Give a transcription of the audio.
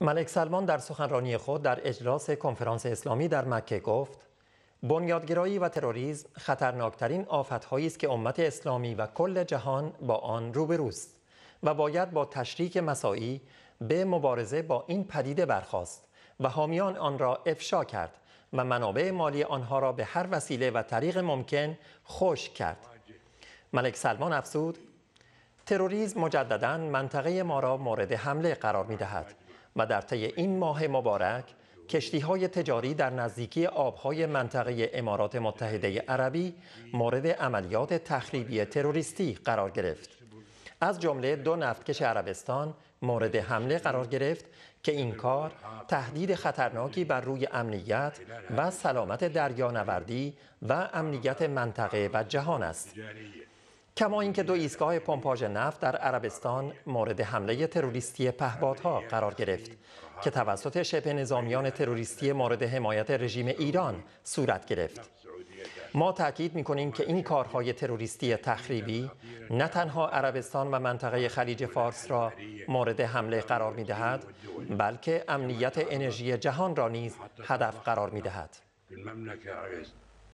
ملک سلمان در سخنرانی خود در اجلاس کنفرانس اسلامی در مکه گفت بنیادگرایی و تروریسم خطرناکترین آفتهایی است که امت اسلامی و کل جهان با آن روبروست و باید با تشریک مساعی به مبارزه با این پدیده برخاست و حامیان آن را افشا کرد و منابع مالی آنها را به هر وسیله و طریق ممکن خوش کرد ملک سلمان افسود تروریسم مجددا منطقه ما را مورد حمله قرار می دهد و در طی این ماه مبارک کشتی های تجاری در نزدیکی آبهای منطقه امارات متحده عربی مورد عملیات تخریبی تروریستی قرار گرفت. از جمله دو نفتکش عربستان مورد حمله قرار گرفت که این کار تهدید خطرناکی بر روی امنیت و سلامت دریانوردی و امنیت منطقه و جهان است کما اینکه دو ایستگاه پمپاژ نفت در عربستان مورد حمله تروریستی پهبادها قرار گرفت که توسط شبه نظامیان تروریستی مورد حمایت رژیم ایران صورت گرفت ما تاکید میکنیم که این کارهای تروریستی تخریبی نه تنها عربستان و منطقه خلیج فارس را مورد حمله قرار میدهد بلکه امنیت انرژی جهان را نیز هدف قرار میدهد